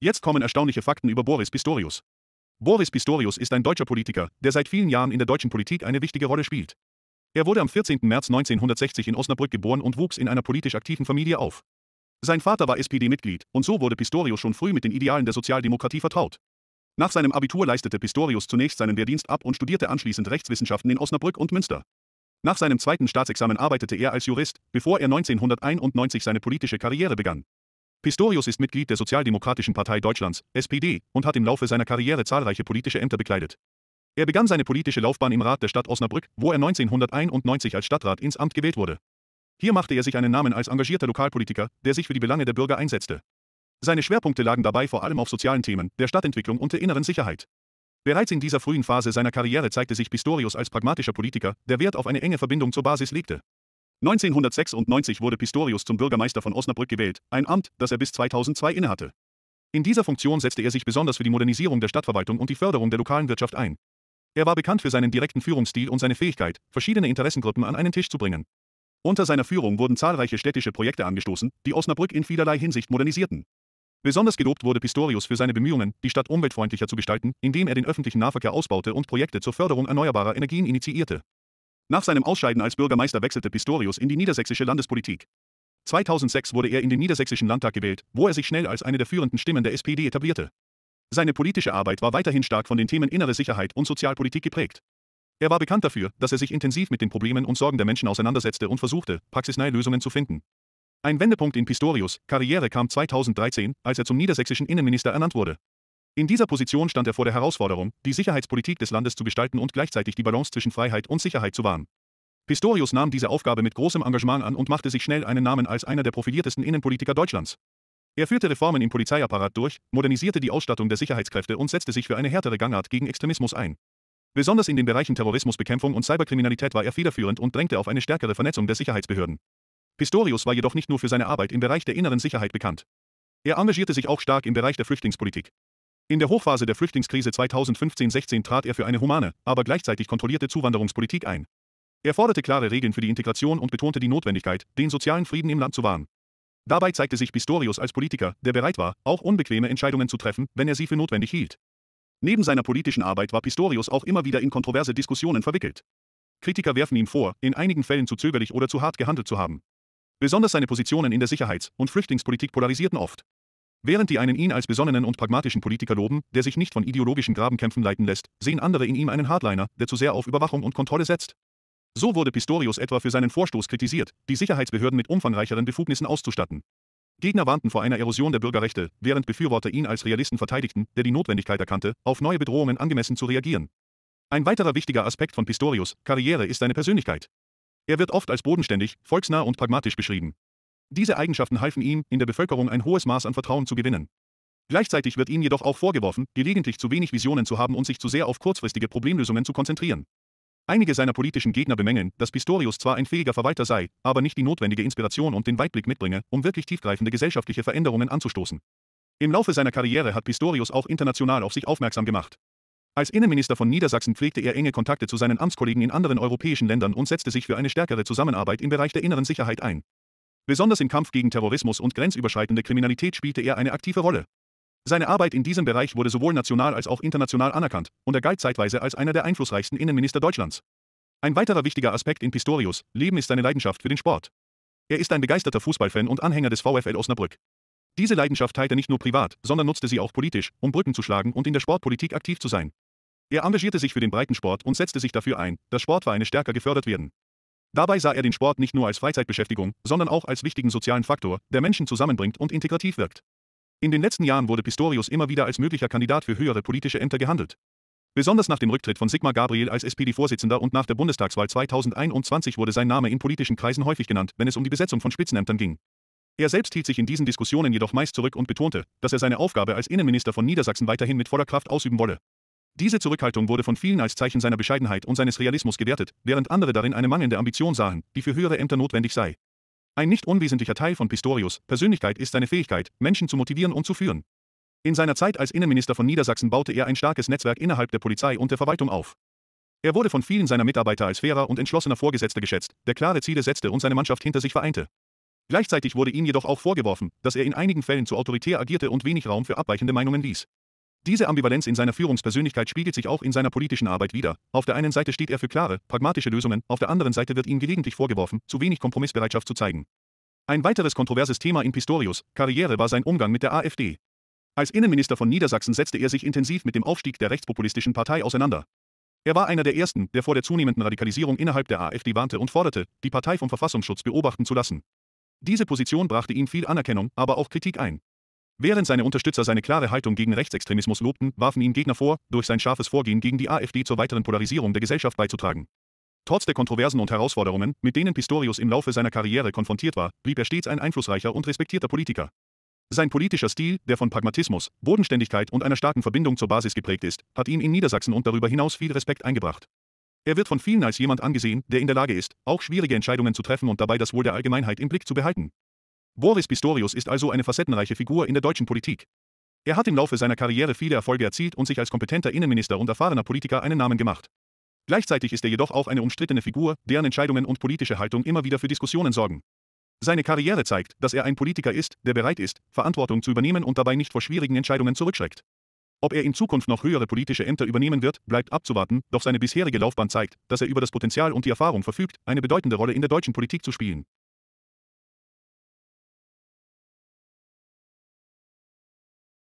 Jetzt kommen erstaunliche Fakten über Boris Pistorius. Boris Pistorius ist ein deutscher Politiker, der seit vielen Jahren in der deutschen Politik eine wichtige Rolle spielt. Er wurde am 14. März 1960 in Osnabrück geboren und wuchs in einer politisch aktiven Familie auf. Sein Vater war SPD-Mitglied, und so wurde Pistorius schon früh mit den Idealen der Sozialdemokratie vertraut. Nach seinem Abitur leistete Pistorius zunächst seinen Wehrdienst ab und studierte anschließend Rechtswissenschaften in Osnabrück und Münster. Nach seinem zweiten Staatsexamen arbeitete er als Jurist, bevor er 1991 seine politische Karriere begann. Pistorius ist Mitglied der Sozialdemokratischen Partei Deutschlands, SPD, und hat im Laufe seiner Karriere zahlreiche politische Ämter bekleidet. Er begann seine politische Laufbahn im Rat der Stadt Osnabrück, wo er 1991 als Stadtrat ins Amt gewählt wurde. Hier machte er sich einen Namen als engagierter Lokalpolitiker, der sich für die Belange der Bürger einsetzte. Seine Schwerpunkte lagen dabei vor allem auf sozialen Themen, der Stadtentwicklung und der inneren Sicherheit. Bereits in dieser frühen Phase seiner Karriere zeigte sich Pistorius als pragmatischer Politiker, der Wert auf eine enge Verbindung zur Basis legte. 1996 wurde Pistorius zum Bürgermeister von Osnabrück gewählt, ein Amt, das er bis 2002 innehatte. In dieser Funktion setzte er sich besonders für die Modernisierung der Stadtverwaltung und die Förderung der lokalen Wirtschaft ein. Er war bekannt für seinen direkten Führungsstil und seine Fähigkeit, verschiedene Interessengruppen an einen Tisch zu bringen. Unter seiner Führung wurden zahlreiche städtische Projekte angestoßen, die Osnabrück in vielerlei Hinsicht modernisierten. Besonders gelobt wurde Pistorius für seine Bemühungen, die Stadt umweltfreundlicher zu gestalten, indem er den öffentlichen Nahverkehr ausbaute und Projekte zur Förderung erneuerbarer Energien initiierte. Nach seinem Ausscheiden als Bürgermeister wechselte Pistorius in die niedersächsische Landespolitik. 2006 wurde er in den niedersächsischen Landtag gewählt, wo er sich schnell als eine der führenden Stimmen der SPD etablierte. Seine politische Arbeit war weiterhin stark von den Themen innere Sicherheit und Sozialpolitik geprägt. Er war bekannt dafür, dass er sich intensiv mit den Problemen und Sorgen der Menschen auseinandersetzte und versuchte, praxisnahe Lösungen zu finden. Ein Wendepunkt in Pistorius' Karriere kam 2013, als er zum niedersächsischen Innenminister ernannt wurde. In dieser Position stand er vor der Herausforderung, die Sicherheitspolitik des Landes zu gestalten und gleichzeitig die Balance zwischen Freiheit und Sicherheit zu wahren. Pistorius nahm diese Aufgabe mit großem Engagement an und machte sich schnell einen Namen als einer der profiliertesten Innenpolitiker Deutschlands. Er führte Reformen im Polizeiapparat durch, modernisierte die Ausstattung der Sicherheitskräfte und setzte sich für eine härtere Gangart gegen Extremismus ein. Besonders in den Bereichen Terrorismusbekämpfung und Cyberkriminalität war er federführend und drängte auf eine stärkere Vernetzung der Sicherheitsbehörden. Pistorius war jedoch nicht nur für seine Arbeit im Bereich der inneren Sicherheit bekannt. Er engagierte sich auch stark im Bereich der Flüchtlingspolitik. In der Hochphase der Flüchtlingskrise 2015-16 trat er für eine humane, aber gleichzeitig kontrollierte Zuwanderungspolitik ein. Er forderte klare Regeln für die Integration und betonte die Notwendigkeit, den sozialen Frieden im Land zu wahren. Dabei zeigte sich Pistorius als Politiker, der bereit war, auch unbequeme Entscheidungen zu treffen, wenn er sie für notwendig hielt. Neben seiner politischen Arbeit war Pistorius auch immer wieder in kontroverse Diskussionen verwickelt. Kritiker werfen ihm vor, in einigen Fällen zu zögerlich oder zu hart gehandelt zu haben. Besonders seine Positionen in der Sicherheits- und Flüchtlingspolitik polarisierten oft. Während die einen ihn als besonnenen und pragmatischen Politiker loben, der sich nicht von ideologischen Grabenkämpfen leiten lässt, sehen andere in ihm einen Hardliner, der zu sehr auf Überwachung und Kontrolle setzt. So wurde Pistorius etwa für seinen Vorstoß kritisiert, die Sicherheitsbehörden mit umfangreicheren Befugnissen auszustatten. Gegner warnten vor einer Erosion der Bürgerrechte, während Befürworter ihn als Realisten verteidigten, der die Notwendigkeit erkannte, auf neue Bedrohungen angemessen zu reagieren. Ein weiterer wichtiger Aspekt von Pistorius' Karriere ist seine Persönlichkeit. Er wird oft als bodenständig, volksnah und pragmatisch beschrieben. Diese Eigenschaften halfen ihm, in der Bevölkerung ein hohes Maß an Vertrauen zu gewinnen. Gleichzeitig wird ihm jedoch auch vorgeworfen, gelegentlich zu wenig Visionen zu haben und sich zu sehr auf kurzfristige Problemlösungen zu konzentrieren. Einige seiner politischen Gegner bemängeln, dass Pistorius zwar ein fähiger Verwalter sei, aber nicht die notwendige Inspiration und den Weitblick mitbringe, um wirklich tiefgreifende gesellschaftliche Veränderungen anzustoßen. Im Laufe seiner Karriere hat Pistorius auch international auf sich aufmerksam gemacht. Als Innenminister von Niedersachsen pflegte er enge Kontakte zu seinen Amtskollegen in anderen europäischen Ländern und setzte sich für eine stärkere Zusammenarbeit im Bereich der inneren Sicherheit ein. Besonders im Kampf gegen Terrorismus und grenzüberschreitende Kriminalität spielte er eine aktive Rolle. Seine Arbeit in diesem Bereich wurde sowohl national als auch international anerkannt und er galt zeitweise als einer der einflussreichsten Innenminister Deutschlands. Ein weiterer wichtiger Aspekt in Pistorius' Leben ist seine Leidenschaft für den Sport. Er ist ein begeisterter Fußballfan und Anhänger des VfL Osnabrück. Diese Leidenschaft teilt er nicht nur privat, sondern nutzte sie auch politisch, um Brücken zu schlagen und in der Sportpolitik aktiv zu sein. Er engagierte sich für den Breitensport und setzte sich dafür ein, dass Sportvereine stärker gefördert werden. Dabei sah er den Sport nicht nur als Freizeitbeschäftigung, sondern auch als wichtigen sozialen Faktor, der Menschen zusammenbringt und integrativ wirkt. In den letzten Jahren wurde Pistorius immer wieder als möglicher Kandidat für höhere politische Ämter gehandelt. Besonders nach dem Rücktritt von Sigmar Gabriel als SPD-Vorsitzender und nach der Bundestagswahl 2021 wurde sein Name in politischen Kreisen häufig genannt, wenn es um die Besetzung von Spitzenämtern ging. Er selbst hielt sich in diesen Diskussionen jedoch meist zurück und betonte, dass er seine Aufgabe als Innenminister von Niedersachsen weiterhin mit voller Kraft ausüben wolle. Diese Zurückhaltung wurde von vielen als Zeichen seiner Bescheidenheit und seines Realismus gewertet, während andere darin eine mangelnde Ambition sahen, die für höhere Ämter notwendig sei. Ein nicht unwesentlicher Teil von Pistorius Persönlichkeit ist seine Fähigkeit, Menschen zu motivieren und zu führen. In seiner Zeit als Innenminister von Niedersachsen baute er ein starkes Netzwerk innerhalb der Polizei und der Verwaltung auf. Er wurde von vielen seiner Mitarbeiter als fairer und entschlossener Vorgesetzter geschätzt, der klare Ziele setzte und seine Mannschaft hinter sich vereinte. Gleichzeitig wurde ihm jedoch auch vorgeworfen, dass er in einigen Fällen zu autoritär agierte und wenig Raum für abweichende Meinungen ließ. Diese Ambivalenz in seiner Führungspersönlichkeit spiegelt sich auch in seiner politischen Arbeit wider. Auf der einen Seite steht er für klare, pragmatische Lösungen, auf der anderen Seite wird ihm gelegentlich vorgeworfen, zu wenig Kompromissbereitschaft zu zeigen. Ein weiteres kontroverses Thema in Pistorius Karriere war sein Umgang mit der AfD. Als Innenminister von Niedersachsen setzte er sich intensiv mit dem Aufstieg der rechtspopulistischen Partei auseinander. Er war einer der ersten, der vor der zunehmenden Radikalisierung innerhalb der AfD warnte und forderte, die Partei vom Verfassungsschutz beobachten zu lassen. Diese Position brachte ihm viel Anerkennung, aber auch Kritik ein. Während seine Unterstützer seine klare Haltung gegen Rechtsextremismus lobten, warfen ihm Gegner vor, durch sein scharfes Vorgehen gegen die AfD zur weiteren Polarisierung der Gesellschaft beizutragen. Trotz der Kontroversen und Herausforderungen, mit denen Pistorius im Laufe seiner Karriere konfrontiert war, blieb er stets ein einflussreicher und respektierter Politiker. Sein politischer Stil, der von Pragmatismus, Bodenständigkeit und einer starken Verbindung zur Basis geprägt ist, hat ihm in Niedersachsen und darüber hinaus viel Respekt eingebracht. Er wird von vielen als jemand angesehen, der in der Lage ist, auch schwierige Entscheidungen zu treffen und dabei das Wohl der Allgemeinheit im Blick zu behalten. Boris Pistorius ist also eine facettenreiche Figur in der deutschen Politik. Er hat im Laufe seiner Karriere viele Erfolge erzielt und sich als kompetenter Innenminister und erfahrener Politiker einen Namen gemacht. Gleichzeitig ist er jedoch auch eine umstrittene Figur, deren Entscheidungen und politische Haltung immer wieder für Diskussionen sorgen. Seine Karriere zeigt, dass er ein Politiker ist, der bereit ist, Verantwortung zu übernehmen und dabei nicht vor schwierigen Entscheidungen zurückschreckt. Ob er in Zukunft noch höhere politische Ämter übernehmen wird, bleibt abzuwarten, doch seine bisherige Laufbahn zeigt, dass er über das Potenzial und die Erfahrung verfügt, eine bedeutende Rolle in der deutschen Politik zu spielen.